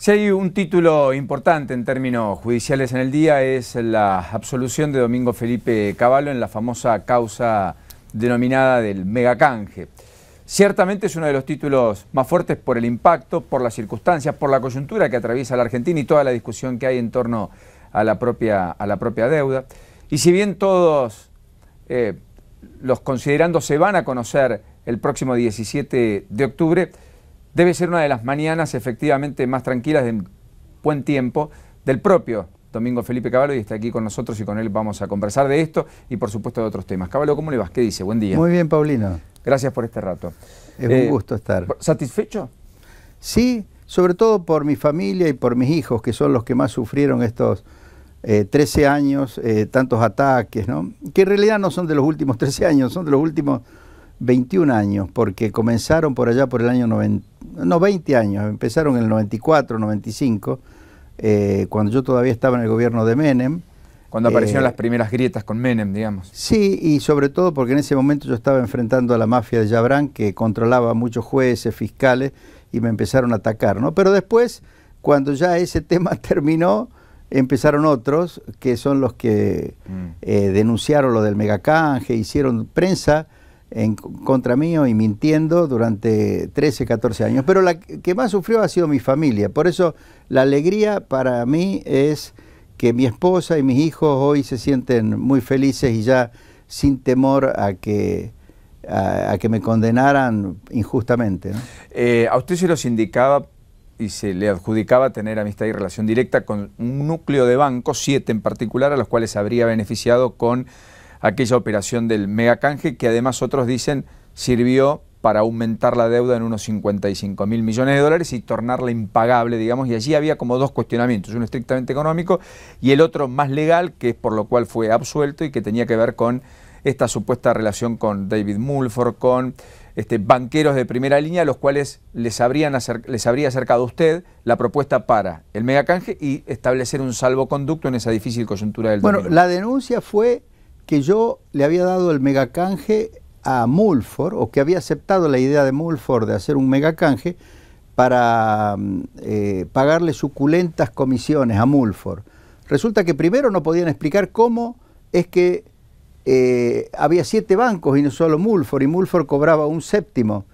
Si hay un título importante en términos judiciales en el día es la absolución de Domingo Felipe Cavallo en la famosa causa denominada del megacanje. Ciertamente es uno de los títulos más fuertes por el impacto, por las circunstancias, por la coyuntura que atraviesa la Argentina y toda la discusión que hay en torno a la propia, a la propia deuda. Y si bien todos eh, los considerando se van a conocer el próximo 17 de octubre, debe ser una de las mañanas efectivamente más tranquilas de buen tiempo del propio Domingo Felipe Caballo y está aquí con nosotros y con él vamos a conversar de esto y por supuesto de otros temas. Caballo, ¿cómo le vas? ¿Qué dice? Buen día. Muy bien, Paulino. Gracias por este rato. Es un eh, gusto estar. ¿Satisfecho? Sí, sobre todo por mi familia y por mis hijos, que son los que más sufrieron estos 13 eh, años, eh, tantos ataques, ¿no? Que en realidad no son de los últimos 13 años, son de los últimos 21 años, porque comenzaron por allá por el año 90, no 20 años, empezaron en el 94, 95, eh, cuando yo todavía estaba en el gobierno de Menem. Cuando aparecieron eh, las primeras grietas con Menem, digamos. Sí, y sobre todo porque en ese momento yo estaba enfrentando a la mafia de Yabrán, que controlaba muchos jueces, fiscales, y me empezaron a atacar, ¿no? Pero después, cuando ya ese tema terminó, empezaron otros, que son los que mm. eh, denunciaron lo del megacanje, hicieron prensa en contra mío y mintiendo durante 13, 14 años. Pero la que más sufrió ha sido mi familia. Por eso la alegría para mí es que mi esposa y mis hijos hoy se sienten muy felices y ya sin temor a que, a, que me condenaran injustamente. Eh, a usted se los indicaba y se le adjudicaba tener amistad y relación directa con un núcleo de bancos, siete en particular, a los cuales habría beneficiado con aquella operación del megacanje que además otros dicen sirvió para aumentar la deuda en unos 55 mil millones de dólares y tornarla impagable, digamos, y allí había como dos cuestionamientos, uno estrictamente económico y el otro más legal, que es por lo cual fue absuelto y que tenía que ver con esta supuesta relación con David Mulford, con este, banqueros de primera línea, los cuales les, les habría acercado a usted la propuesta para el megacanje y establecer un salvoconducto en esa difícil coyuntura del Bueno, la denuncia fue que yo le había dado el megacanje a Mulford, o que había aceptado la idea de Mulford de hacer un megacanje para mm, eh, pagarle suculentas comisiones a Mulford. Resulta que primero no podían explicar cómo es que eh, había siete bancos y no solo Mulford, y Mulford cobraba un séptimo.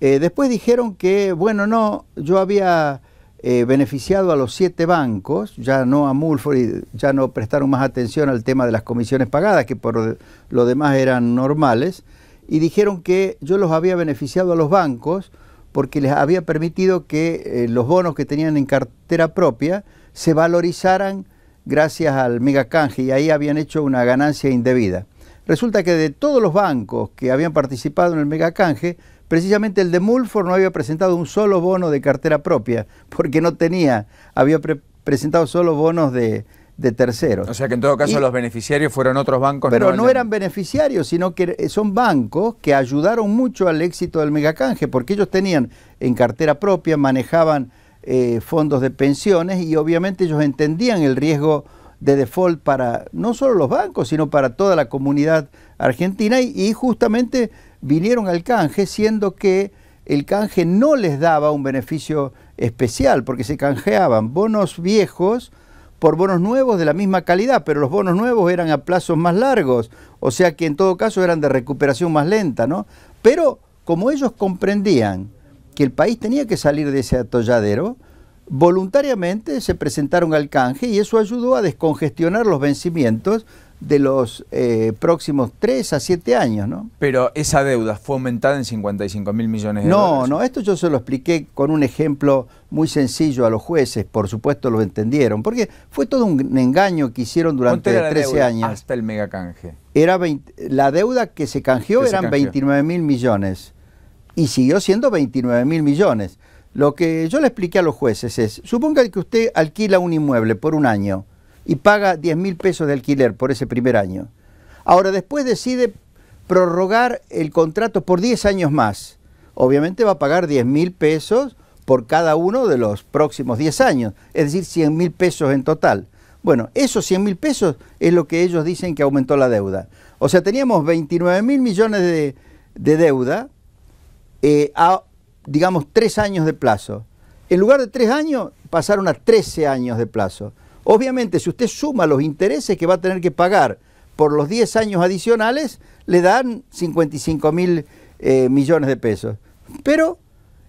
Eh, después dijeron que, bueno, no, yo había eh, beneficiado a los siete bancos, ya no a Mulford, y ya no prestaron más atención al tema de las comisiones pagadas, que por lo demás eran normales, y dijeron que yo los había beneficiado a los bancos porque les había permitido que eh, los bonos que tenían en cartera propia se valorizaran gracias al megacanje y ahí habían hecho una ganancia indebida. Resulta que de todos los bancos que habían participado en el megacanje, Precisamente el de Mulford no había presentado un solo bono de cartera propia, porque no tenía, había presentado solo bonos de, de terceros. O sea que en todo caso los beneficiarios fueron otros bancos. Pero no, eran beneficiarios, sino que er, eh, son bancos que ayudaron mucho al éxito del megacanje, porque ellos tenían en cartera propia, manejaban eh, fondos de pensiones y obviamente ellos entendían el riesgo de default para no solo los bancos, sino para toda la comunidad argentina y justamente vinieron al canje, siendo que el canje no les daba un beneficio especial, porque se canjeaban bonos viejos por bonos nuevos de la misma calidad, pero los bonos nuevos eran a plazos más largos, o sea que en todo caso eran de recuperación más lenta, ¿no? Pero como ellos comprendían que el país tenía que salir de ese atolladero, voluntariamente se presentaron al canje y eso ayudó a descongestionar los vencimientos de los eh, próximos 3 a 7 años. ¿no? Pero esa deuda fue aumentada en 55 mil millones de no, No, no, esto yo se lo expliqué con un ejemplo muy sencillo a los jueces, por supuesto lo entendieron, porque fue todo un engaño que hicieron durante 13 años. Hasta el megacanje. Era la deuda que se canjeó eran 29 mil millones y siguió siendo 29 mil millones. Lo que yo le expliqué a los jueces es, suponga que usted alquila un inmueble por un año, y paga 10 mil pesos de alquiler por ese primer año. Ahora después decide prorrogar el contrato por 10 años más. Obviamente va a pagar 10 mil pesos por cada uno de los próximos 10 años, es decir, 100 mil pesos en total. Bueno, esos 100 mil pesos es lo que ellos dicen que aumentó la deuda. O sea, teníamos 29 mil millones de, deuda eh, a, digamos, 3 años de plazo. En lugar de tres años, pasaron a 13 años de plazo. Obviamente, si usted suma los intereses que va a tener que pagar por los 10 años adicionales, le dan 55 mil eh, millones de pesos. Pero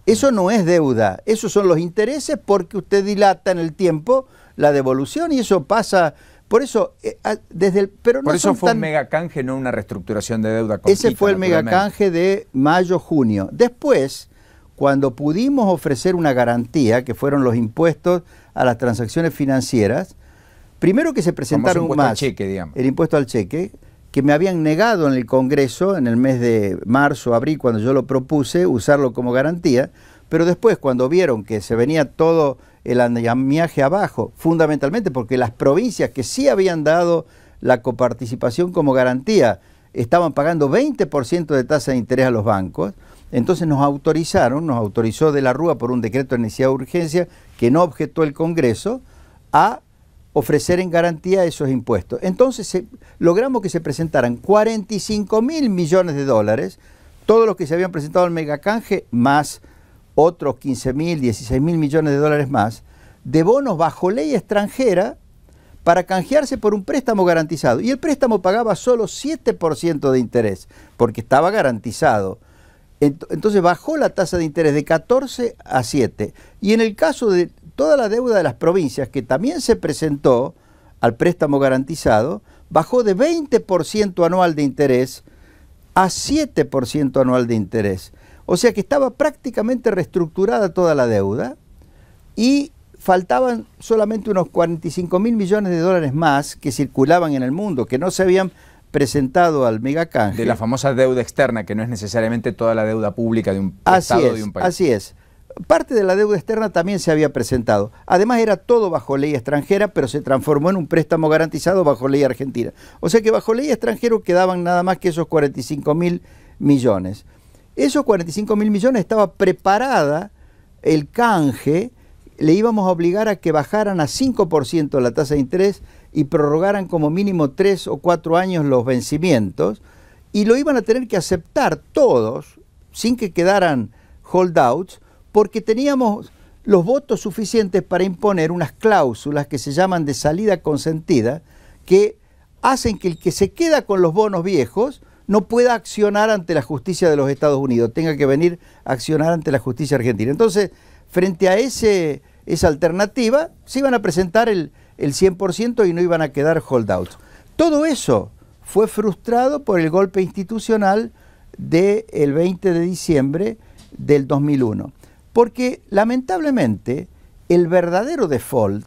eso no es deuda, esos son los intereses porque usted dilata en el tiempo la devolución y eso pasa por eso, eh, ah, desde el. Pero no Por eso fue un megacanje, no una reestructuración de deuda. Ese fue el megacanje de mayo-junio. Después, cuando pudimos ofrecer una garantía, que fueron los impuestos a las transacciones financieras, primero que se presentaron más cheque, el impuesto al cheque, que me habían negado en el Congreso en el mes de marzo, abril, cuando yo lo propuse, usarlo como garantía, pero después cuando vieron que se venía todo el andamiaje abajo, fundamentalmente porque las provincias que sí habían dado la coparticipación como garantía estaban pagando 20% de tasa de interés a los bancos, entonces nos autorizaron, nos autorizó de la Rúa por un decreto de necesidad de urgencia que no objetó el Congreso a ofrecer en garantía esos impuestos. Entonces logramos que se presentaran 45 mil millones de dólares, todos los que se habían presentado al megacanje, más otros 15 mil, 16 mil millones de dólares más, de bonos bajo ley extranjera para canjearse por un préstamo garantizado. Y el préstamo pagaba solo 7% de interés, porque estaba garantizado. Entonces bajó la tasa de interés de 14 a 7. Y en el caso de toda la deuda de las provincias, que también se presentó al préstamo garantizado, bajó de 20% anual de interés a 7% anual de interés. O sea que estaba prácticamente reestructurada toda la deuda y faltaban solamente unos 45 mil millones de dólares más que circulaban en el mundo, que no se habían presentado al megacanje. De la famosa deuda externa, que no es necesariamente toda la deuda pública de un Estado de un país. Así es. Parte de la deuda externa también se había presentado. Además era todo bajo ley extranjera, pero se transformó en un préstamo garantizado bajo ley argentina. O sea que bajo ley extranjero quedaban nada más que esos 45 mil millones. Esos 45 mil millones estaba preparada el canje, le íbamos a obligar a que bajaran a 5% la tasa de interés y prorrogaran como mínimo tres o cuatro años los vencimientos, y lo iban a tener que aceptar todos, sin que quedaran holdouts, porque teníamos los votos suficientes para imponer unas cláusulas que se llaman de salida consentida, que hacen que el que se queda con los bonos viejos no pueda accionar ante la justicia de los Estados Unidos, tenga que venir a accionar ante la justicia argentina. Entonces, frente a ese, esa alternativa, se iban a presentar el, el 100% y no iban a quedar holdouts. Todo eso fue frustrado por el golpe institucional del 20 de diciembre del 2001. Porque lamentablemente el verdadero default,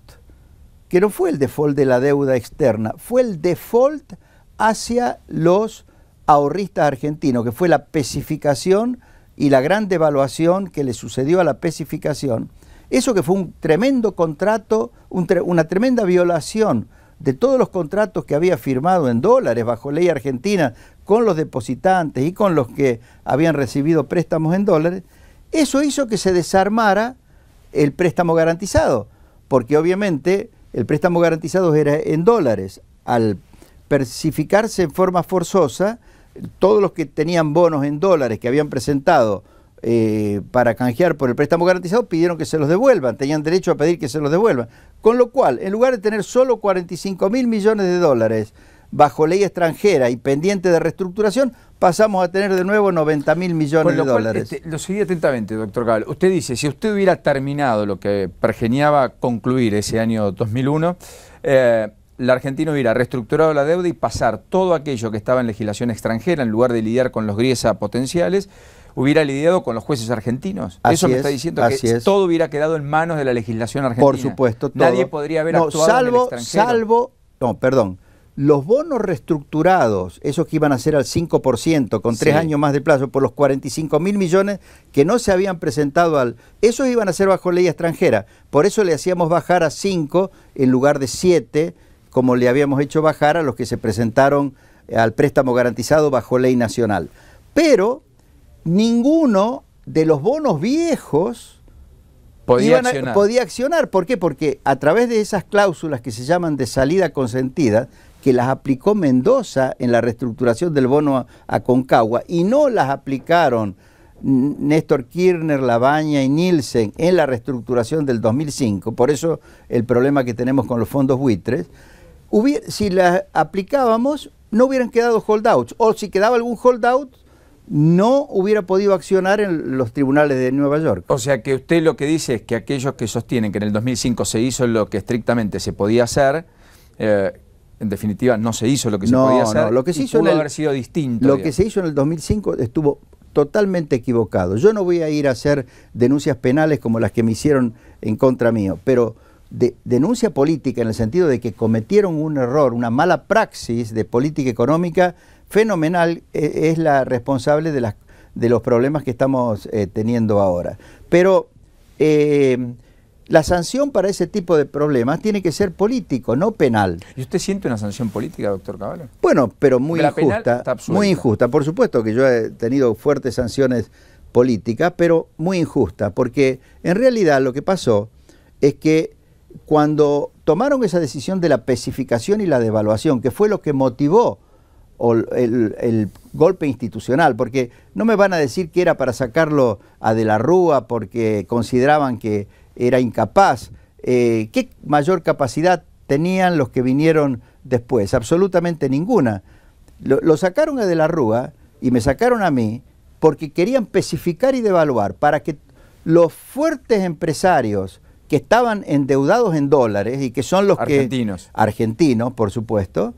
que no fue el default de la deuda externa, fue el default hacia los ahorristas argentinos, que fue la pesificación y la gran devaluación que le sucedió a la pesificación, eso que fue un tremendo contrato, una tremenda violación de todos los contratos que había firmado en dólares bajo ley argentina con los depositantes y con los que habían recibido préstamos en dólares, eso hizo que se desarmara el préstamo garantizado, porque obviamente el préstamo garantizado era en dólares. Al persificarse en forma forzosa, todos los que tenían bonos en dólares que habían presentado eh, para canjear por el préstamo garantizado pidieron que se los devuelvan, tenían derecho a pedir que se los devuelvan. Con lo cual, en lugar de tener solo 45 mil millones de dólares bajo ley extranjera y pendiente de reestructuración, pasamos a tener de nuevo 90 mil millones de dólares. Este, lo seguí atentamente, doctor Gabriel. Usted dice, si usted hubiera terminado lo que pergeniaba concluir ese año 2001, la eh, Argentina hubiera reestructurado la deuda y pasar todo aquello que estaba en legislación extranjera, en lugar de lidiar con los griesa potenciales, hubiera lidiado con los jueces argentinos. Eso me está diciendo que todo hubiera quedado en manos de la legislación argentina. Por supuesto, todo. Nadie podría haber actuado salvo, Salvo, no, perdón, los bonos reestructurados, esos que iban a ser al 5%, con tres años más de plazo, por los 45 mil millones que no se habían presentado al... Esos iban a ser bajo ley extranjera. Por eso le hacíamos bajar a 5 en lugar de 7, como le habíamos hecho bajar a los que se presentaron al préstamo garantizado bajo ley nacional. Pero ninguno de los bonos viejos podía, accionar. ¿Por qué? Porque a través de esas cláusulas que se llaman de salida consentida, que las aplicó Mendoza en la reestructuración del bono a, Concagua y no las aplicaron Néstor Kirchner, Labaña y Nielsen en la reestructuración del 2005, por eso el problema que tenemos con los fondos buitres, si las aplicábamos no hubieran quedado holdouts, o si quedaba algún holdout no hubiera podido accionar en los tribunales de Nueva York. O sea que usted lo que dice es que aquellos que sostienen que en el 2005 se hizo lo que estrictamente se podía hacer, eh, en definitiva no se hizo lo que se podía hacer, no, lo que se hizo pudo haber sido distinto. Lo que se hizo en el 2005 estuvo totalmente equivocado. Yo no voy a ir a hacer denuncias penales como las que me hicieron en contra mío, pero denuncia política en el sentido de que cometieron un error, una mala praxis de política económica fenomenal, e, es la responsable de, las, de los problemas que estamos eh, teniendo ahora. Pero eh, la sanción para ese tipo de problemas tiene que ser político, no penal. ¿Y usted siente una sanción política, doctor Caballo? Bueno, pero muy injusta. Muy injusta. Por supuesto que yo he tenido fuertes sanciones políticas, pero muy injusta, porque en realidad lo que pasó es que cuando tomaron esa decisión de la pesificación y la devaluación, que fue lo que motivó o el, golpe institucional, porque no me van a decir que era para sacarlo a de la Rúa porque consideraban que era incapaz. Eh, ¿Qué mayor capacidad tenían los que vinieron después? Absolutamente ninguna. Lo, sacaron a de la Rúa y me sacaron a mí porque querían especificar y devaluar para que los fuertes empresarios que estaban endeudados en dólares y que son los que... Argentinos. Argentinos, por supuesto.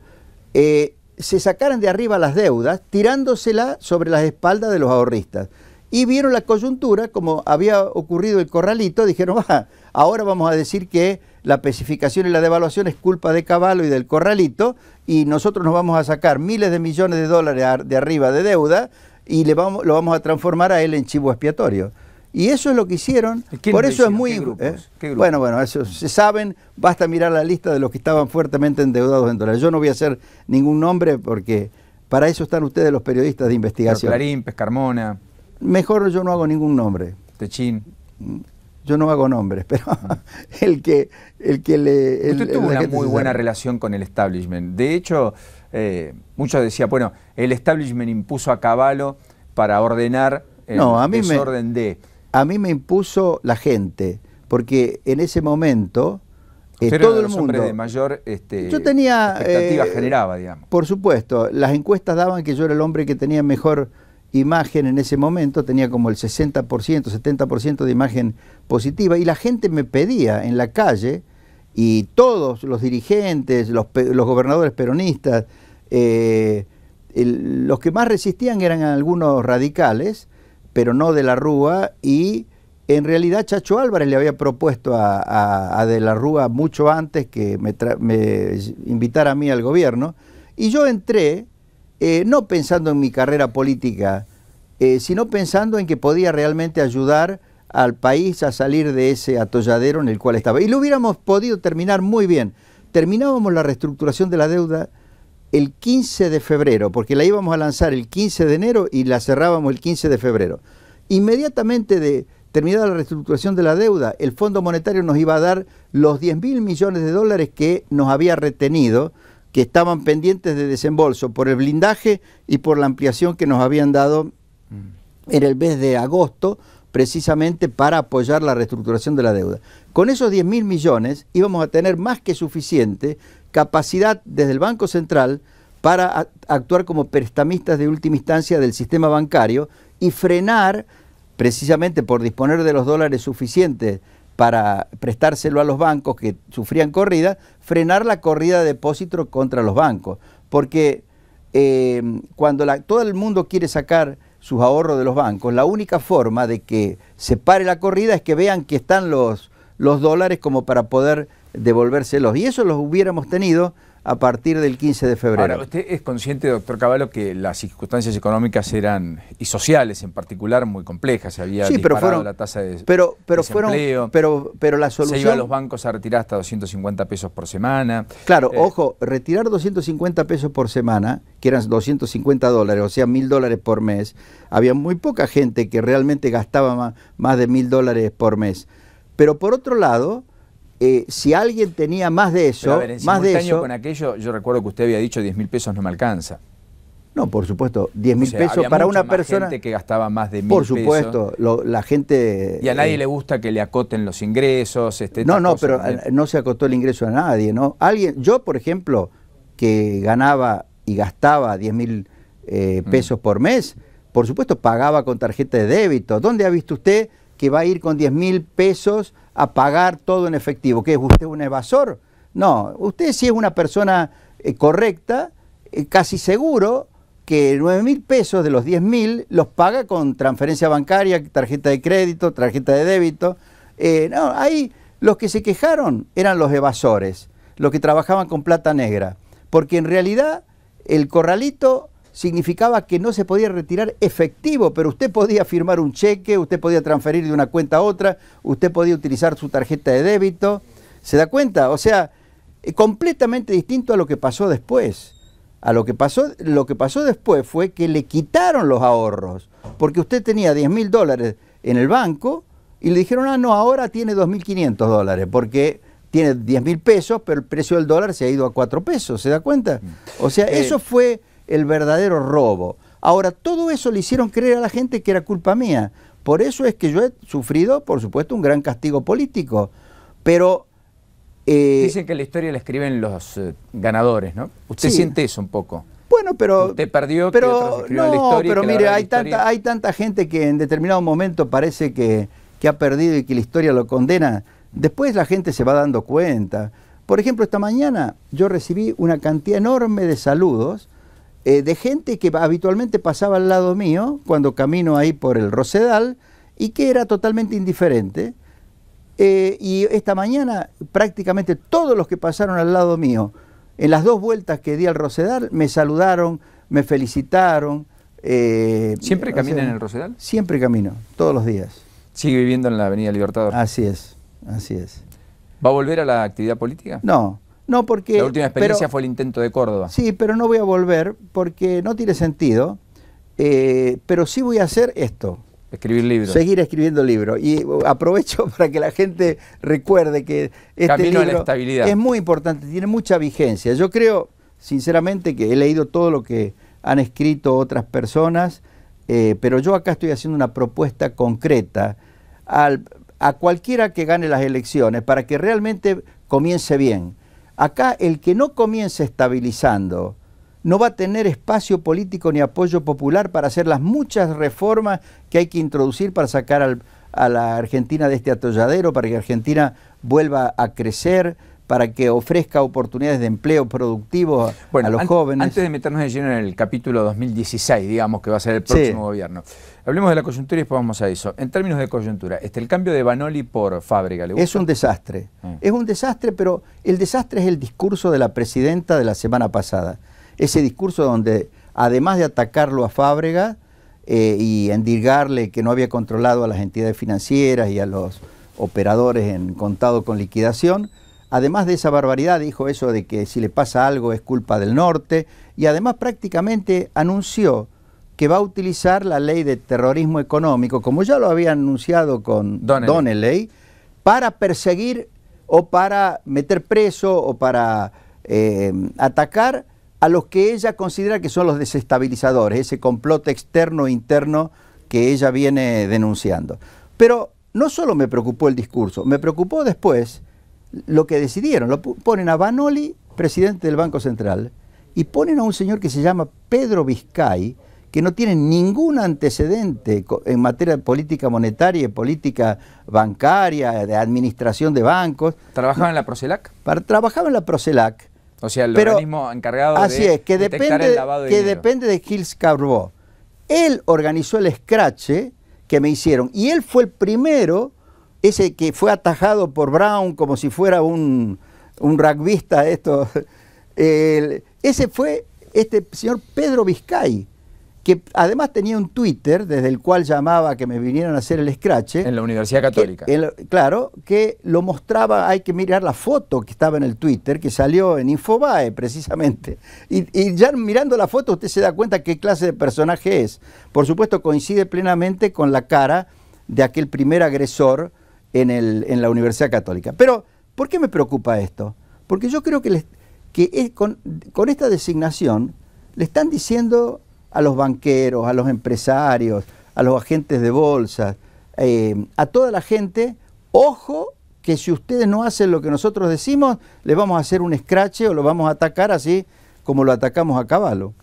Eh, se sacaran de arriba las deudas tirándosela sobre las espaldas de los ahorristas. Y vieron la coyuntura, como había ocurrido el corralito, dijeron, ah, ahora vamos a decir que la especificación y la devaluación es culpa de Caballo y del corralito, y nosotros nos vamos a sacar miles de millones de dólares de arriba de deuda y le vamos, lo vamos a transformar a él en chivo expiatorio. Y eso es lo que hicieron. Por eso es muy... ¿Qué ¿eh? bueno, bueno, eso se saben, basta mirar la lista de los que estaban fuertemente endeudados en dólares. Yo no voy a hacer ningún nombre porque para eso están ustedes los periodistas de investigación. Clarín, Pescarmona. Mejor yo no hago ningún nombre. Techín. Yo no hago nombres, pero ah. el que, el que le... Usted tuvo una muy buena relación con el establishment. De hecho, eh, muchos decían, bueno, el establishment impuso a Caballo para ordenar el no, a mí desorden de a mí me impuso la gente, porque en ese momento eh, todo el mundo de mayor este, yo tenía expectativa eh, generaba, Por supuesto, las encuestas daban que yo era el hombre que tenía mejor imagen en ese momento, tenía como el 60%, 70% de imagen positiva y la gente me pedía en la calle y todos los dirigentes, los, gobernadores peronistas, eh, los que más resistían eran algunos radicales, pero no de la Rúa, y en realidad Chacho Álvarez le había propuesto a, de la Rúa mucho antes que me, me, invitara a mí al gobierno, y yo entré eh, no pensando en mi carrera política, eh, sino pensando en que podía realmente ayudar al país a salir de ese atolladero en el cual estaba. Y lo hubiéramos podido terminar muy bien. Terminábamos la reestructuración de la deuda, el 15 de febrero, porque la íbamos a lanzar el 15 de enero y la cerrábamos el 15 de febrero. Inmediatamente de terminada la reestructuración de la deuda, el Fondo Monetario nos iba a dar los 10 mil millones de dólares que nos había retenido, que estaban pendientes de desembolso por el blindaje y por la ampliación que nos habían dado en el mes de agosto, precisamente para apoyar la reestructuración de la deuda. Con esos 10 mil millones íbamos a tener más que suficiente capacidad desde el Banco Central para actuar como prestamistas de última instancia del sistema bancario y frenar, precisamente por disponer de los dólares suficientes para prestárselo a los bancos que sufrían corrida, frenar la corrida de depósitos contra los bancos. Porque eh, cuando todo el mundo quiere sacar sus ahorros de los bancos, la única forma de que se pare la corrida es que vean que están los, los dólares como para poder devolvérselos. Y eso los hubiéramos tenido a partir del 15 de febrero. Ahora, usted es consciente, doctor Caballo, que las circunstancias económicas eran, y sociales en particular, muy complejas. había sí, pero fueron, la tasa de pero, pero Fueron, pero, pero la solución... Se iba a los bancos a retirar hasta 250 pesos por semana. Claro, eh, ojo, retirar 250 pesos por semana, que eran 250 dólares, o sea, mil dólares por mes, había muy poca gente que realmente gastaba más de mil dólares por mes. Pero por otro lado eh, si alguien tenía más de eso, más de eso. con aquello, yo recuerdo que usted había dicho 10 mil pesos no me alcanza. No, por supuesto, 10 mil pesos para una persona. que gastaba más de mil Por supuesto, la gente. Y a nadie eh, le gusta que le acoten los ingresos. Este, no, no, pero eh, ¿no? se acotó el ingreso a nadie, ¿no? Alguien, yo, por ejemplo, que ganaba y gastaba 10 mil mm. pesos por mes, por supuesto pagaba con tarjeta de débito. ¿Dónde ha visto usted que va a ir con 10 mil pesos? a pagar todo en efectivo. ¿Qué es usted un evasor? No, usted si es una persona eh, correcta, eh, casi seguro que 9 mil pesos de los 10 mil los paga con transferencia bancaria, tarjeta de crédito, tarjeta de débito. Eh, no, ahí los que se quejaron eran los evasores, los que trabajaban con plata negra, porque en realidad el corralito significaba que no se podía retirar efectivo, pero usted podía firmar un cheque, usted podía transferir de una cuenta a otra, usted podía utilizar su tarjeta de débito. ¿Se da cuenta? O sea, eh, completamente distinto a lo que pasó después. A lo que pasó, lo que pasó después fue que le quitaron los ahorros, porque usted tenía 10 mil dólares en el banco y le dijeron, ah, no, ahora tiene 2.500 dólares, porque tiene 10 mil pesos, pero el precio del dólar se ha ido a 4 pesos, ¿se da cuenta? Mm. O sea, eh, eso fue el verdadero robo. Ahora, todo eso le hicieron creer a la gente que era culpa mía. Por eso es que yo he sufrido, por supuesto, un gran castigo político. Pero... Eh, Dicen que la historia la escriben los eh, ganadores, ¿no? Usted siente eso un poco. Bueno, pero. te perdió, pero. no, pero mire, hay, tanta, hay tanta gente que en determinado momento parece que, que, ha perdido y que la historia lo condena. Después la gente se va dando cuenta. Por ejemplo, esta mañana yo recibí una cantidad enorme de saludos eh, de gente que habitualmente pasaba al lado mío cuando camino ahí por el Rosedal y que era totalmente indiferente. Eh, y esta mañana prácticamente todos los que pasaron al lado mío, en las dos vueltas que di al Rosedal, me saludaron, me felicitaron. Eh, ¿Siempre camina en el Rosedal? Siempre camino, todos los días. ¿Sigue viviendo en la Avenida Libertador? Así es, así es. ¿Va a volver a la actividad política? No, no, porque... La última experiencia fue el intento de Córdoba. Sí, pero no voy a volver porque no tiene sentido, eh, pero sí voy a hacer esto. Escribir libros. Seguir escribiendo libros. Y uh, aprovecho para que la gente recuerde que este libro es muy importante, tiene mucha vigencia. Yo creo, sinceramente, que he leído todo lo que han escrito otras personas, eh, pero yo acá estoy haciendo una propuesta concreta al, a cualquiera que gane las elecciones para que realmente comience bien Acá el que no comience estabilizando no va a tener espacio político ni apoyo popular para hacer las muchas reformas que hay que introducir para sacar a la Argentina de este atolladero, para que Argentina vuelva a crecer, para que ofrezca oportunidades de empleo productivo a los jóvenes. Antes de meternos de lleno en el capítulo 2016, digamos, que va a ser el próximo gobierno, hablemos de la coyuntura y después vamos a eso. En términos de coyuntura, este, el cambio de Banoli por Fábrega, ¿le Es un desastre. Ah. Es un desastre, pero el desastre es el discurso de la presidenta de la semana pasada. Ese discurso donde, además de atacarlo a Fábrega eh, y endilgarle que no había controlado a las entidades financieras y a los operadores en contado con liquidación, además de esa barbaridad, dijo eso de que si le pasa algo es culpa del norte, y además prácticamente anunció que va a utilizar la ley de terrorismo económico, como ya lo había anunciado con Donnelly, para perseguir o para meter preso o para eh, atacar a los que ella considera que son los desestabilizadores, ese complot externo e interno que ella viene denunciando. Pero no solo me preocupó el discurso, me preocupó después lo que decidieron. Lo ponen a Banoli, presidente del Banco Central, y ponen a un señor que se llama Pedro Vizcay, que no tiene ningún antecedente en materia de política monetaria, política bancaria, de administración de bancos. ¿Trabajaba en la Procelac? trabajaba en la Procelac. O sea, el pero, organismo encargado así de es, que depende, el lavado de que depende de Gilles Carbó. Él organizó el escrache que me hicieron y él fue el primero ese que fue atajado por Brown como si fuera un, un rugbyista, esto, ese fue este señor Pedro Vizcay, que además tenía un Twitter desde el cual llamaba que me vinieran a hacer el scratch. En la Universidad Católica. claro, que lo mostraba, hay que mirar la foto que estaba en el Twitter, que salió en Infobae precisamente. y, ya mirando la foto usted se da cuenta qué clase de personaje es. Por supuesto coincide plenamente con la cara de aquel primer agresor en, la Universidad Católica. Pero, ¿por qué me preocupa esto? Porque yo creo que, con, esta designación le están diciendo a los banqueros, a los empresarios, a los agentes de bolsa, eh, a toda la gente, ojo que si ustedes no hacen lo que nosotros decimos, les vamos a hacer un escrache o lo vamos a atacar así como lo atacamos a caballo.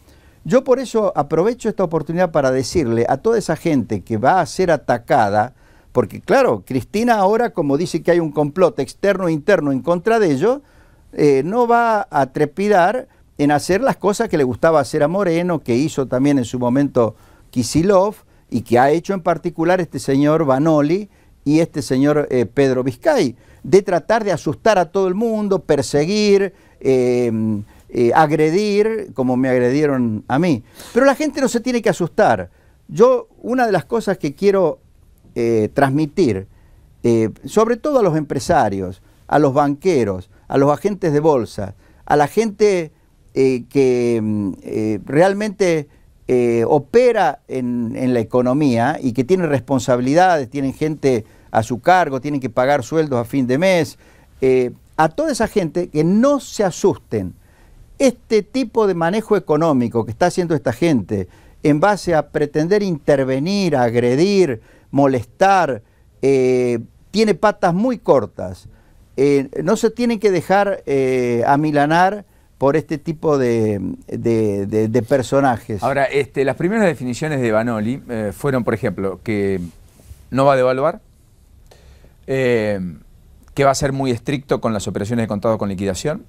Yo por eso aprovecho esta oportunidad para decirle a toda esa gente que va a ser atacada porque claro, Cristina ahora, como dice que hay un complot externo e interno en contra de ello, eh, no va a trepidar en hacer las cosas que le gustaba hacer a Moreno, que hizo también en su momento Kisilov y que ha hecho en particular este señor Vanoli y este señor eh, Pedro Vizcay, de tratar de asustar a todo el mundo, perseguir, eh, agredir, como me agredieron a mí. Pero la gente no se tiene que asustar. Yo, una de las cosas que quiero eh, transmitir, eh, sobre todo a los empresarios, a los banqueros, a los agentes de bolsa, a la gente eh, que mm, realmente opera en, la economía y que tiene responsabilidades, tienen gente a su cargo, tienen que pagar sueldos a fin de mes, a toda esa gente que no se asusten. Este tipo de manejo económico que está haciendo esta gente en base a pretender intervenir, agredir, molestar, eh, tiene patas muy cortas. Eh, no se tienen que dejar eh, amilanar por este tipo de, personajes. Ahora, este, las primeras definiciones de Banoli fueron, por ejemplo, que no va a devaluar, que va a ser muy estricto con las operaciones de contado con liquidación,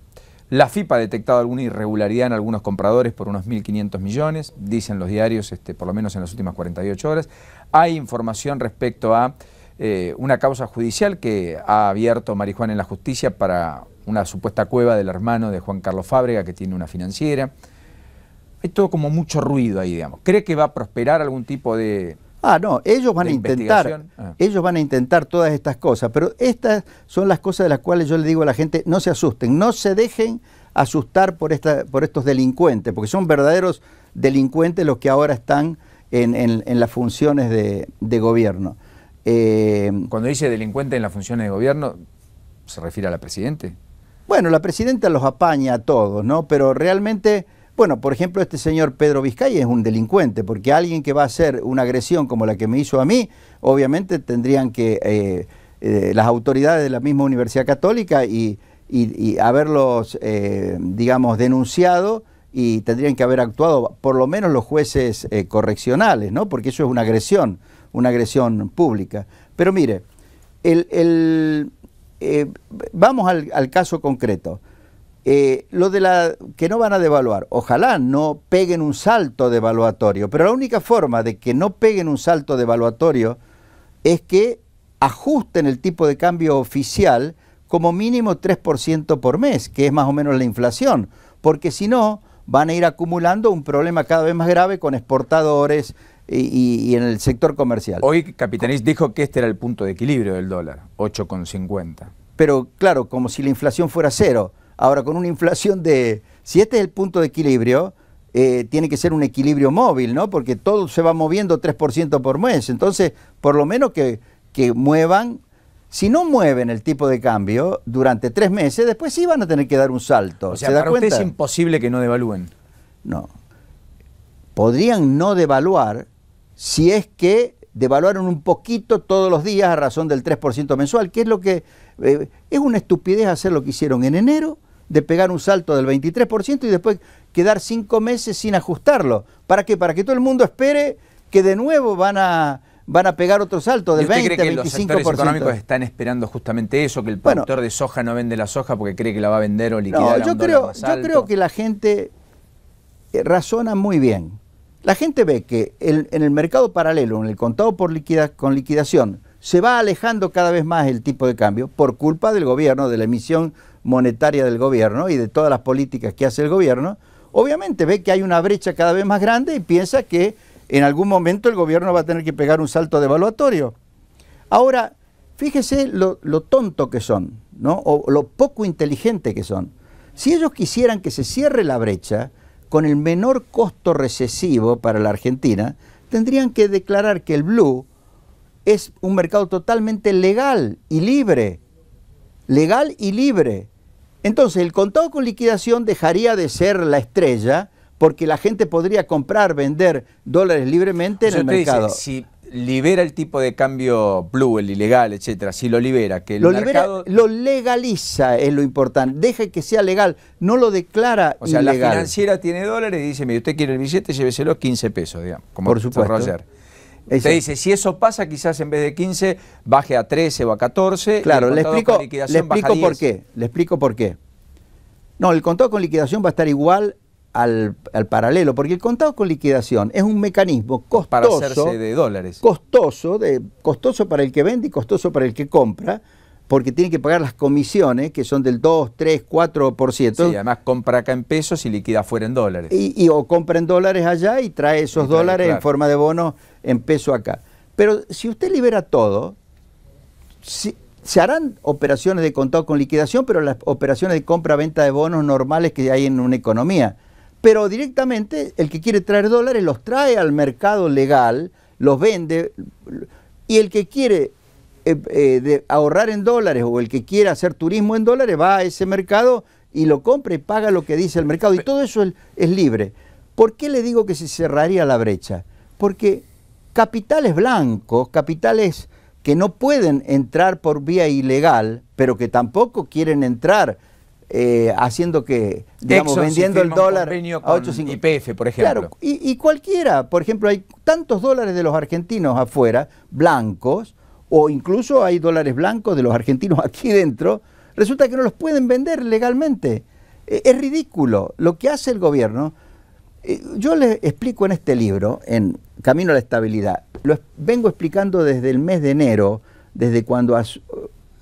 la FIPA ha detectado alguna irregularidad en algunos compradores por unos 1.500 millones, dicen los diarios, este, por lo menos en las últimas 48 horas hay información respecto a eh, una causa judicial que ha abierto Marijuana en la justicia para una supuesta cueva del hermano de Juan Carlos Fábrega que tiene una financiera. Hay todo como mucho ruido ahí, digamos. ¿Cree que va a prosperar algún tipo de... Ah, no, ellos van a intentar, ah. ellos van a intentar todas estas cosas, pero estas son las cosas de las cuales yo le digo a la gente, no se asusten, no se dejen asustar por, esta, por estos delincuentes, porque son verdaderos delincuentes los que ahora están en, las funciones de, gobierno. Eh, Cuando dice delincuente en las funciones de gobierno, ¿se refiere a la presidente? Bueno, la presidenta los apaña a todos, ¿no? Pero realmente, bueno, por ejemplo, este señor Pedro Vizcaya es un delincuente, porque alguien que va a hacer una agresión como la que me hizo a mí, obviamente tendrían que eh, eh, las autoridades de la misma Universidad Católica y haberlos, digamos, denunciado y tendrían que haber actuado por lo menos los jueces eh, correccionales, ¿no? Porque eso es una agresión, una agresión pública. Pero mire, el, eh, vamos al, caso concreto. Eh, lo de la que no van a devaluar, ojalá no peguen un salto devaluatorio, pero la única forma de que no peguen un salto devaluatorio es que ajusten el tipo de cambio oficial como mínimo 3% por mes, que es más o menos la inflación, porque si no, van a ir acumulando un problema cada vez más grave con exportadores y, en el sector comercial. Hoy Capitanís dijo que este era el punto de equilibrio del dólar, 8,50. Pero claro, como si la inflación fuera cero. Ahora, con una inflación de... Si este es el punto de equilibrio, eh, tiene que ser un equilibrio móvil, ¿no? Porque todo se va moviendo 3% por mes. Entonces, por lo menos que, que muevan si no mueven el tipo de cambio durante tres meses, después sí van a tener que dar un salto. O sea, es imposible que no devalúen. No. Podrían no devaluar si es que devaluaron un poquito todos los días a razón del 3% mensual, que es lo que... Eh, es una estupidez hacer lo que hicieron en enero, de pegar un salto del 23% y después quedar cinco meses sin ajustarlo. ¿Para qué? Para que todo el mundo espere que de nuevo van a van a pegar otro salto del 20 cree 25%. los sectores económicos están esperando justamente eso, que el productor de soja no vende la soja porque cree que la va a vender o liquidar no, yo creo, Yo creo que la gente eh, razona muy bien. La gente ve que en el mercado paralelo, en el contado por con liquidación, se va alejando cada vez más el tipo de cambio por culpa del gobierno, de la emisión monetaria del gobierno y de todas las políticas que hace el gobierno. Obviamente ve que hay una brecha cada vez más grande y piensa que en algún momento el gobierno va a tener que pegar un salto de evaluatorio. Ahora, fíjese lo, lo tonto que son, ¿no? o lo poco inteligente que son. Si ellos quisieran que se cierre la brecha con el menor costo recesivo para la Argentina, tendrían que declarar que el blue es un mercado totalmente legal y libre. Legal y libre. Entonces, el contado con liquidación dejaría de ser la estrella porque la gente podría comprar, vender dólares libremente en el mercado. si libera el tipo de cambio blue, el ilegal, etcétera, si lo libera, que el lo mercado... lo legaliza es lo importante, Deje que sea legal, no lo declara O sea, la financiera tiene dólares y dice, mire, usted quiere el billete, lléveselo 15 pesos, digamos, como Por supuesto. Se dice, si eso pasa, quizás en vez de 15 baje a 13 o a 14. Claro, le explico, le explico por qué. Le explico por qué. No, el contado con liquidación va a estar igual al, paralelo, porque el contado con liquidación es un mecanismo costoso. Para hacerse de dólares. Costoso, de, costoso para el que vende y costoso para el que compra, porque tiene que pagar las comisiones, que son del 2, 3, 4%. y además compra acá en pesos y liquida fuera en dólares. Y, o compra en dólares allá y trae esos dólares en forma de bonos en peso acá. Pero si usted libera todo, se harán operaciones de contado con liquidación, pero las operaciones de compra-venta de bonos normales que hay en una economía pero directamente el que quiere traer dólares los trae al mercado legal, los vende, y el que quiere eh, eh, ahorrar en dólares o el que quiere hacer turismo en dólares va a ese mercado y lo compra y paga lo que dice el mercado. Y todo eso es libre. ¿Por qué le digo que se cerraría la brecha? Porque capitales blancos, capitales que no pueden entrar por vía ilegal, pero que tampoco quieren entrar eh, haciendo que, digamos, vendiendo el dólar a 8.50. por ejemplo. y, cualquiera, por ejemplo, hay tantos dólares de los argentinos afuera, blancos, o incluso hay dólares blancos de los argentinos aquí dentro, resulta que no los pueden vender legalmente. E, es ridículo lo que hace el gobierno. Eh, yo les explico en este libro, en Camino a la Estabilidad, lo vengo explicando desde el mes de enero, desde cuando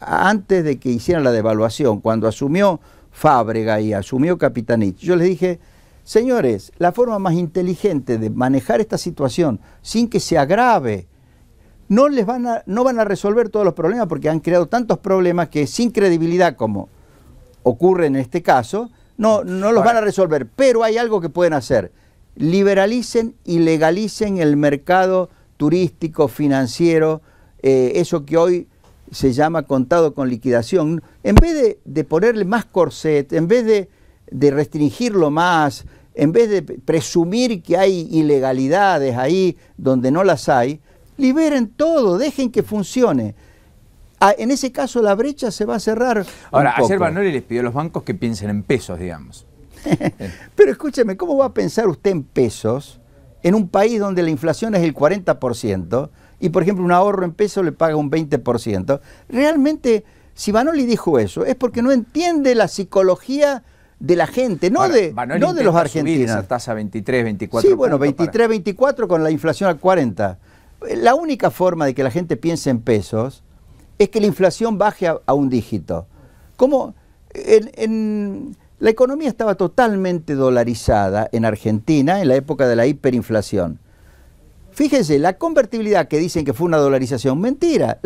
antes de que hicieran la devaluación, cuando asumió Fábrega y asumió Capitanich, yo les dije, señores, la forma más inteligente de manejar esta situación sin que se agrave, no, les van a, no van a resolver todos los problemas porque han creado tantos problemas que sin credibilidad como ocurre en este caso, no, no los van a resolver. Pero hay algo que pueden hacer. Liberalicen y legalicen el mercado turístico, financiero, eh, eso que hoy se llama contado con liquidación, en vez de, ponerle más corset, en vez de, restringirlo más, en vez de presumir que hay ilegalidades ahí donde no las hay, liberen todo, dejen que funcione. Ah, en ese caso la brecha se va a cerrar. Ahora, un poco. ayer les pidió a los bancos que piensen en pesos, digamos. Pero escúcheme, ¿cómo va a pensar usted en pesos en un país donde la inflación es el 40%? y por ejemplo un ahorro en peso le paga un 20%. Realmente, si Vanoli dijo eso, es porque no entiende la psicología de la gente, no, de, no de los argentinos. tasa 23, 24. Sí, bueno, 23, 24 con la inflación al 40. La única forma de que la gente piense en pesos es que la inflación baje a, un dígito. Como en, la economía estaba totalmente dolarizada en Argentina en la época de la hiperinflación. Fíjense, la convertibilidad que dicen que fue una dolarización, mentira.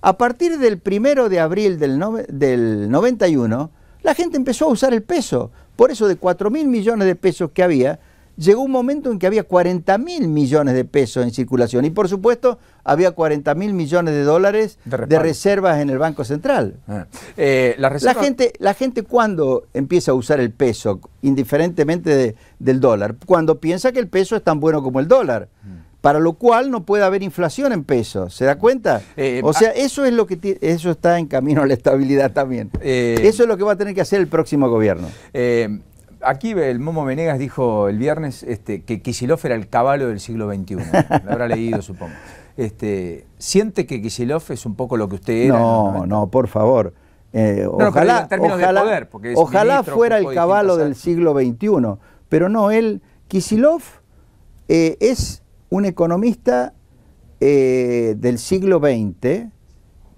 a partir del primero de abril del, del 91, la gente empezó a usar el peso. Por eso de 4 mil millones de pesos que había, llegó un momento en que había 40 mil millones de pesos en circulación y por supuesto había 40 mil millones de dólares de, reservas en el Banco Central. Ah. Eh, la, gente, la gente cuando empieza a usar el peso, indiferentemente del dólar, cuando piensa que el peso es tan bueno como el dólar. Mm para lo cual no puede haber inflación en pesos. ¿Se da cuenta? Eh, o ah. sea, eso es lo que eso está en camino a la estabilidad también. Eh, eso es lo que va a tener que hacer el próximo gobierno. Eh, aquí el Momo Menegas dijo el viernes este, que Kisilov era el caballo del siglo XXI. Lo habrá leído, supongo. Este, ¿Siente que Kisilov es un poco lo que usted era? No, no, por favor. ojalá, poder, ojalá pues, fuera el caballo del siglo XXI, pero no, él, Kisilov es un economista eh, del siglo XX,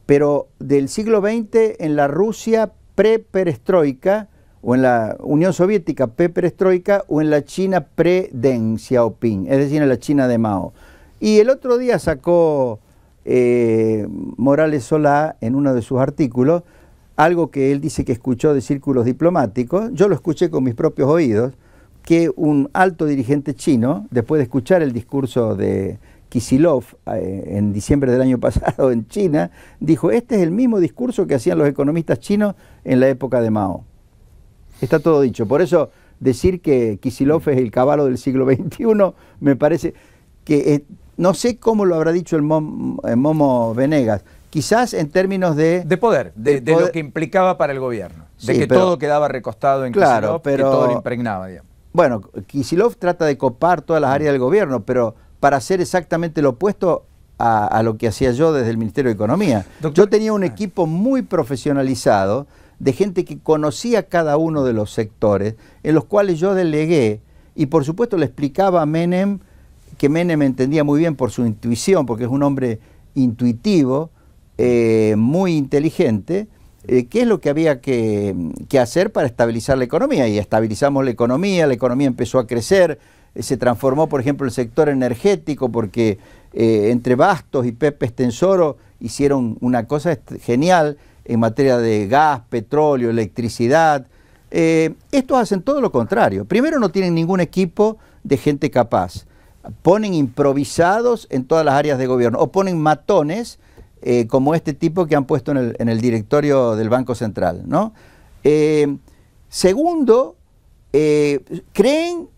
pero del siglo XX en la Rusia pre-perestroika, o en la Unión Soviética pre-perestroika, o en la China pre-Deng Xiaoping, es decir, en la China de Mao. Y el otro día sacó eh, Morales Solá en uno de sus artículos algo que él dice que escuchó de círculos diplomáticos, yo lo escuché con mis propios oídos, que un alto dirigente chino, después de escuchar el discurso de Kisilov eh, en diciembre del año pasado en China, dijo, este es el mismo discurso que hacían los economistas chinos en la época de Mao. Está todo dicho. Por eso decir que Kisilov es el caballo del siglo XXI me parece que eh, no sé cómo lo habrá dicho el, eh, Momo Venegas, quizás en términos de... De poder, de, lo que implicaba para el gobierno, de que todo quedaba recostado en claro, pero, que todo lo impregnaba, digamos. Bueno, Kisilov trata de copar todas las áreas del gobierno, pero para hacer exactamente lo opuesto a, lo que hacía yo desde el Ministerio de Economía. yo tenía un ah. equipo muy profesionalizado de gente que conocía cada uno de los sectores, en los cuales yo delegué, y por supuesto le explicaba a Menem, que Menem entendía muy bien por su intuición, porque es un hombre intuitivo, eh, muy inteligente, eh, qué es lo que había mm, que, hacer para estabilizar la economía. Y estabilizamos la economía, la economía empezó a crecer, eh, se transformó, por ejemplo, el sector energético, porque eh, entre Bastos y Pepe Estensoro hicieron una cosa genial en materia de gas, petróleo, electricidad. estos hacen todo lo contrario. Primero no tienen ningún equipo de gente capaz. Ponen improvisados en todas las áreas de gobierno o ponen matones eh, como este tipo que han puesto en el, directorio del Banco Central. ¿no? Eh, segundo, eh, creen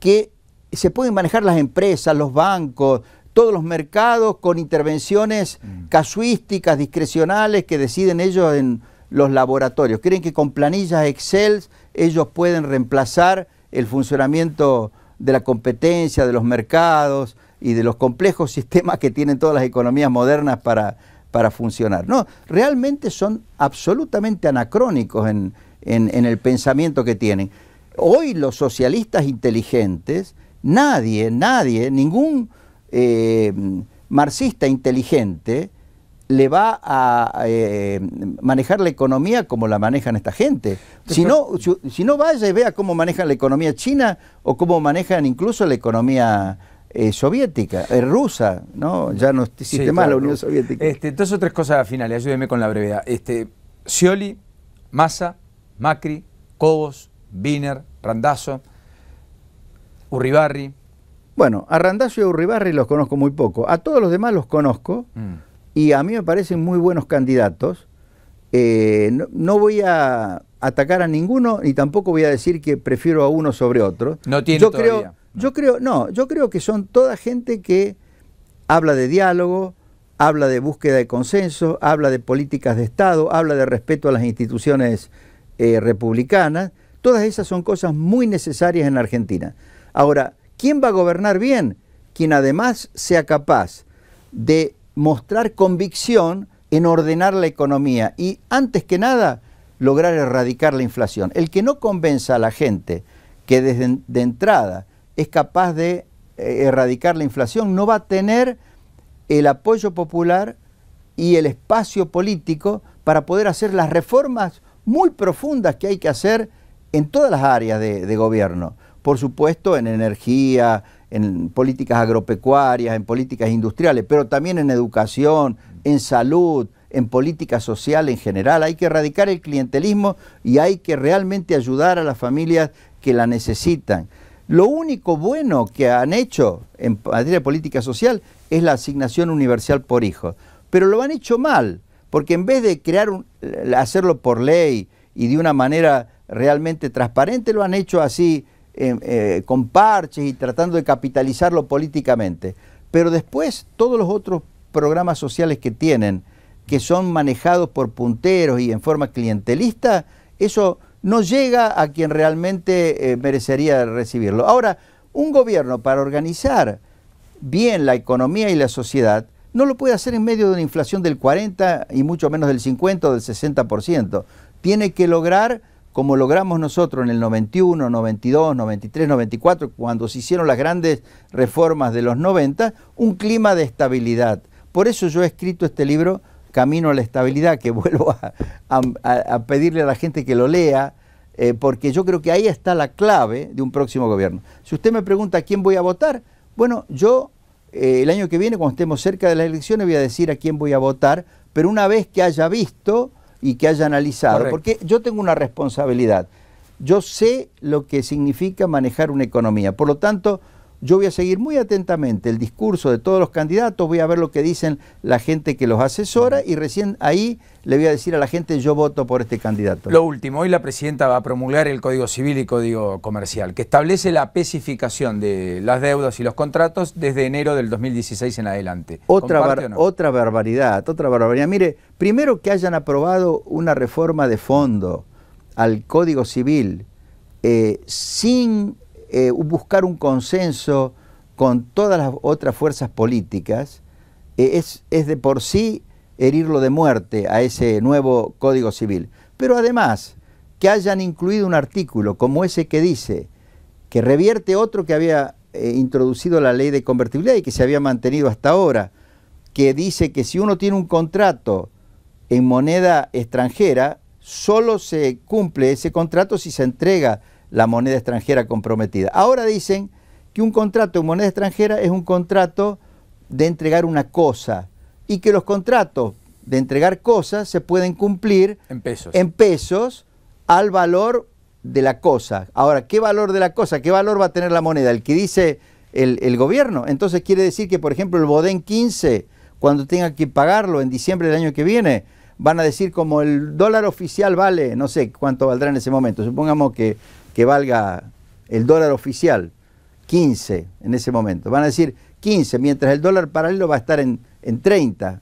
que se pueden manejar las empresas, los bancos, todos los mercados con intervenciones mm. casuísticas, discrecionales que deciden ellos en los laboratorios. Creen que con planillas Excel ellos pueden reemplazar el funcionamiento de la competencia, de los mercados, y de los complejos sistemas que tienen todas las economías modernas para, para funcionar. No, realmente son absolutamente anacrónicos en, el pensamiento que tienen. Hoy los socialistas inteligentes, nadie, nadie, ningún eh, marxista inteligente le va a eh, manejar la economía como la manejan esta gente. Si si no vaya y vea cómo manejan la economía china o cómo manejan incluso la economía eh, soviética, rusa, ¿no? Ya no existe más la Unión Soviética. Este, dos o tres cosas finales, ayúdeme con la brevedad. Este, Scioli, Massa, Macri, Cobos, Biner, Randazzo, Urribarri. Bueno, a Randazzo y a Urribarri los conozco muy poco. A todos los demás los conozco mm. y a mí me parecen muy buenos candidatos. Eh, no, voy a atacar a ninguno ni tampoco voy a decir que prefiero a uno sobre otro. No tiene Yo todavía. Yo creo, no, yo creo que son toda gente que habla de diálogo, habla de búsqueda de consenso, habla de políticas de Estado, habla de respeto a las instituciones eh, republicanas. Todas esas son cosas muy necesarias en Argentina. Ahora, ¿quién va a gobernar bien? Quien además sea capaz de mostrar convicción en ordenar la economía y, antes que nada, lograr erradicar la inflación. El que no convenza a la gente que desde de entrada es capaz de eh, erradicar la inflación, no va a tener el apoyo popular y el espacio político para poder hacer las reformas muy profundas que hay que hacer en todas las áreas de, gobierno. Por supuesto, en energía, en políticas agropecuarias, en políticas industriales, pero también en educación, en salud, en política social en general. Hay que erradicar el clientelismo y hay que realmente ayudar a las familias que la necesitan. Lo único bueno que han hecho en materia de política social es la asignación universal por hijo. Pero lo han hecho mal, porque en vez de crear un, eh, hacerlo por ley y de una manera realmente transparente, lo han hecho así, em, eh, con parches y tratando de capitalizarlo políticamente. Pero después todos los otros programas sociales que tienen, que son manejados por punteros y en forma clientelista, eso no llega a quien realmente eh, merecería recibirlo. Ahora, un gobierno para organizar bien la economía y la sociedad no lo puede hacer en medio de una inflación del 40 y mucho menos del 50 o del 60%. Tiene que lograr, como logramos nosotros en el 91, 92, 93, 94, cuando se hicieron las grandes reformas de los 90, un clima de estabilidad. Por eso yo he escrito este libro Camino a la Estabilidad, que vuelvo a, pedirle a la gente que lo lea, eh, porque yo creo que ahí está la clave de un próximo gobierno. Si usted me pregunta a quién voy a votar, bueno, yo eh, el año que viene, cuando estemos cerca de las elecciones, voy a decir a quién voy a votar, pero una vez que haya visto y que haya analizado, porque yo tengo una responsabilidad. Yo sé lo que significa manejar una economía. Por lo tanto, yo voy a seguir muy atentamente el discurso de todos los candidatos, voy a ver lo que dicen la gente que los asesora y recién ahí le voy a decir a la gente yo voto por este candidato. Lo último, hoy la presidenta va a promulgar el Código Civil y Código Comercial, que establece la especificación de las deudas y los contratos desde enero del 2016 en adelante. Otra, barbaridad, otra barbaridad. Mire, primero que hayan aprobado una reforma de fondo al Código Civil eh, sin eh, buscar un consenso con todas las otras fuerzas políticas eh, es, es de por sí herirlo de muerte a ese nuevo Código Civil. Pero además, que hayan incluido un artículo como ese que dice que revierte otro que había eh, introducido la ley de convertibilidad y que se había mantenido hasta ahora, que dice que si uno tiene un contrato en moneda extranjera, solo se cumple ese contrato si se entrega la moneda extranjera comprometida. Ahora dicen que un contrato en moneda extranjera es un contrato de entregar una cosa y que los contratos de entregar cosas se pueden cumplir en pesos, en pesos al valor de la cosa. Ahora, ¿qué valor de la cosa? ¿Qué valor va a tener la moneda? El que dice el, el gobierno. Entonces quiere decir que, por ejemplo, el Bodén 15, cuando tenga que pagarlo en diciembre del año que viene, van a decir como el dólar oficial vale, no sé cuánto valdrá en ese momento, supongamos que que valga el dólar oficial, 15 en ese momento. Van a decir 15, mientras el dólar paralelo va a estar en, en 30.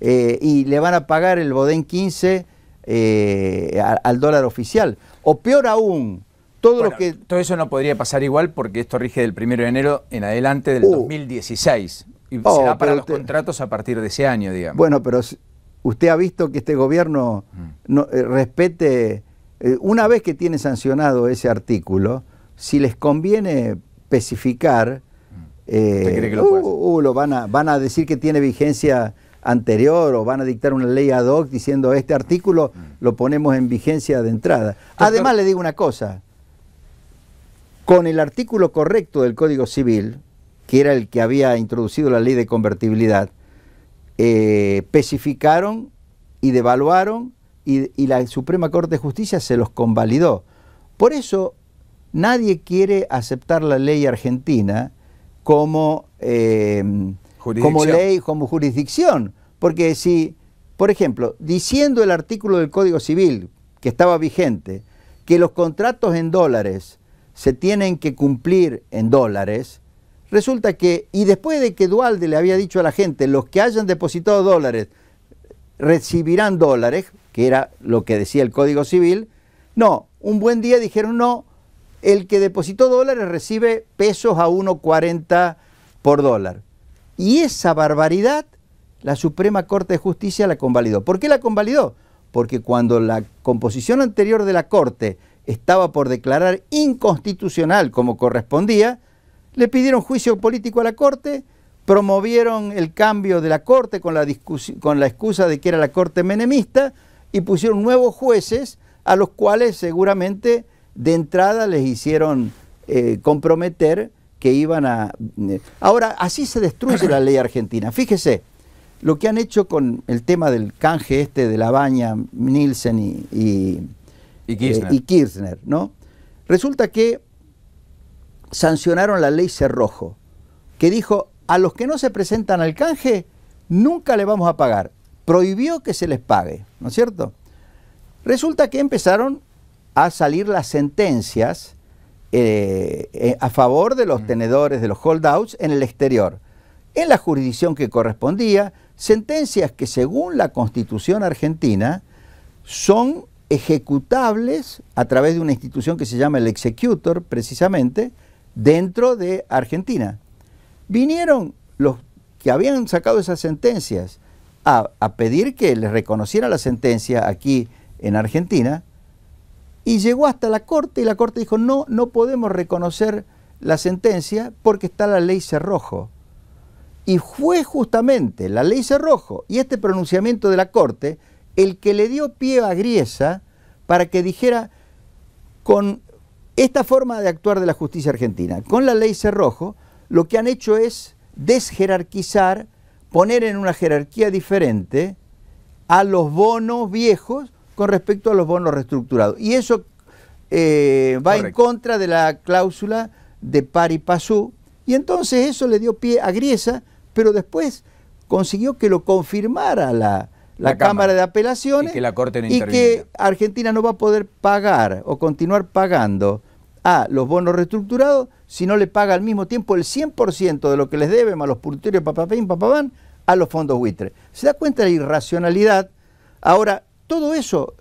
Eh, y le van a pagar el Bodén 15 eh, al dólar oficial. O peor aún, todo lo que... Todo eso no podría pasar igual porque esto rige del 1 de enero en adelante del 2016. Uh. Y será oh, para los contratos a partir de ese año, digamos. Bueno, pero usted ha visto que este gobierno mm. no, eh, respete eh, una vez que tiene sancionado ese artículo, si les conviene especificar, eh, uh, uh, van, a, decir que tiene vigencia anterior o van a dictar una ley ad hoc diciendo este artículo mm. lo ponemos en vigencia de entrada. Además le digo una cosa, con el artículo correcto del Código Civil, que era el que había introducido la ley de convertibilidad, eh, especificaron y devaluaron y, la Suprema Corte de Justicia se los convalidó. Por eso nadie quiere aceptar la ley argentina como, eh, como ley, como jurisdicción. Porque si, por ejemplo, diciendo el artículo del Código Civil que estaba vigente, que los contratos en dólares se tienen que cumplir en dólares, resulta que, y después de que Dualde le había dicho a la gente, los que hayan depositado dólares recibirán dólares, que era lo que decía el Código Civil. No, un buen día dijeron no, el que depositó dólares recibe pesos a 1,40 por dólar. Y esa barbaridad la Suprema Corte de Justicia la convalidó. ¿Por qué la convalidó? Porque cuando la composición anterior de la Corte estaba por declarar inconstitucional como correspondía, le pidieron juicio político a la Corte, promovieron el cambio de la Corte con la, con la excusa de que era la Corte menemista, y pusieron nuevos jueces a los cuales seguramente de entrada les hicieron eh, comprometer que iban a... Eh, ahora, así se destruye la ley argentina. Fíjese, lo que han hecho con el tema del canje este de la baña, Nielsen y, Kirchner. Eh, y Kirchner, ¿no? Resulta que sancionaron la ley Cerrojo, que dijo, a los que no se presentan al canje, nunca le vamos a pagar prohibió que se les pague, ¿no es cierto? Resulta que empezaron a salir las sentencias eh, eh, a favor de los mm. tenedores de los holdouts en el exterior, en la jurisdicción que correspondía, sentencias que según la Constitución argentina son ejecutables a través de una institución que se llama el executor, precisamente, dentro de Argentina. Vinieron los que habían sacado esas sentencias a, pedir que les reconociera la sentencia aquí en Argentina y llegó hasta la Corte y la Corte dijo, no, no podemos reconocer la sentencia porque está la ley cerrojo. Y fue justamente la ley cerrojo y este pronunciamiento de la Corte el que le dio pie a Griesa para que dijera, con esta forma de actuar de la justicia argentina, con la ley cerrojo, lo que han hecho es desjerarquizar poner en una jerarquía diferente a los bonos viejos con respecto a los bonos reestructurados. Y eso eh, va en contra de la cláusula de pari passu. Y entonces eso le dio pie a Griesa, pero después consiguió que lo confirmara la, cámara. de Apelaciones y que Argentina no va a poder pagar o continuar pagando a los bonos reestructurados si no le paga al mismo tiempo el 100% de lo que les debe, a los punteros, papapín, papapán, a los fondos buitres. ¿Se da cuenta de la irracionalidad? Ahora, todo eso,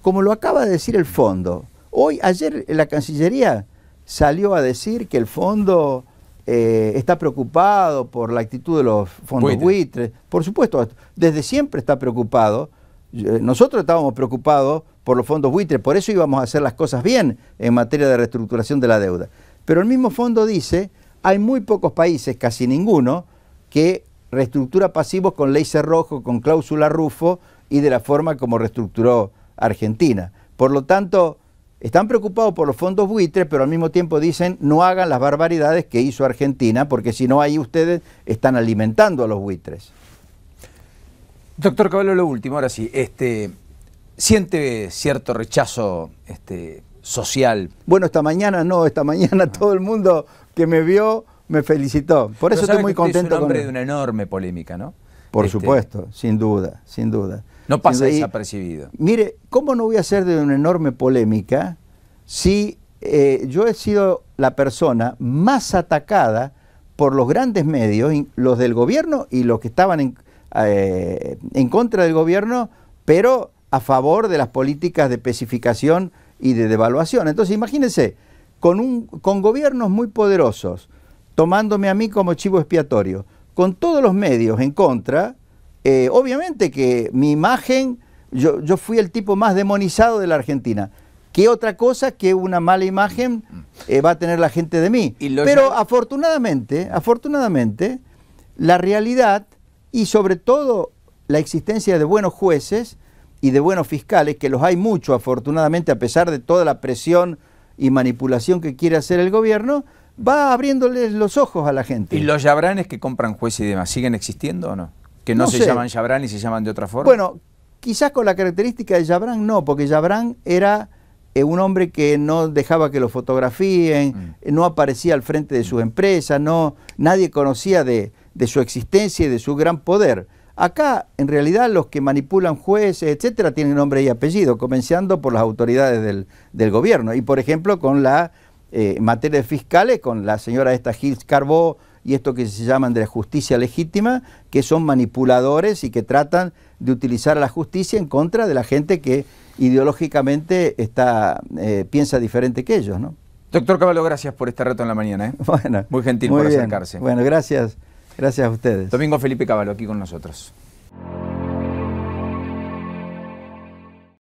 como lo acaba de decir el fondo, hoy, ayer la Cancillería salió a decir que el fondo eh, está preocupado por la actitud de los fondos buitres. Por supuesto, desde siempre está preocupado. Eh, nosotros estábamos preocupados por los fondos buitres, por eso íbamos a hacer las cosas bien en materia de reestructuración de la deuda. Pero el mismo fondo dice, hay muy pocos países, casi ninguno, que reestructura pasivos con ley cerrojo, con cláusula rufo y de la forma como reestructuró Argentina. Por lo tanto, están preocupados por los fondos buitres, pero al mismo tiempo dicen no hagan las barbaridades que hizo Argentina, porque si no ahí ustedes están alimentando a los buitres. Doctor Caballo, lo último, ahora sí. Este, siente cierto rechazo este, social. Bueno, esta mañana no, esta mañana todo el mundo que me vio me felicitó. Por eso estoy muy contento. Es un hombre de una enorme polémica, ¿no? Por este, supuesto, sin duda, sin duda. No pasa desapercibido. mire, ¿cómo no voy a ser de una enorme polémica si eh, yo he sido la persona más atacada por los grandes medios, los del gobierno y los que estaban en, eh, en contra del gobierno, pero a favor de las políticas de especificación y de devaluación. Entonces, imagínense, con, un, con gobiernos muy poderosos, tomándome a mí como chivo expiatorio, con todos los medios en contra, eh, obviamente que mi imagen, yo, fui el tipo más demonizado de la Argentina. ¿Qué otra cosa que una mala imagen eh, va a tener la gente de mí? Pero afortunadamente, afortunadamente, la realidad y sobre todo la existencia de buenos jueces y de buenos fiscales, que los hay mucho afortunadamente a pesar de toda la presión y manipulación que quiere hacer el gobierno, va abriéndoles los ojos a la gente. ¿Y los yabranes que compran jueces y demás, siguen existiendo o no? Que no, se llaman Yabran y se llaman de otra forma. Bueno, quizás con la característica de Yabrán no, porque Yabrán era eh, un hombre que no dejaba que lo fotografíen, mm. no aparecía al frente de su mm. empresa, no, nadie conocía de su existencia y de su gran poder. Acá, en realidad, los que manipulan jueces, etcétera, tienen nombre y apellido, comenzando por las autoridades del, gobierno. Y, por ejemplo, con la eh, materia de fiscales, con la señora esta Gils Carbó y esto que se llaman de la justicia legítima, que son manipuladores y que tratan de utilizar la justicia en contra de la gente que ideológicamente está, eh, piensa diferente que ellos, ¿no? Doctor Caballo, gracias por este reto en la mañana. ¿eh? Bueno, muy gentil por acercarse. Bueno, gracias. Gracias a ustedes. Domingo Felipe Caballo aquí con nosotros.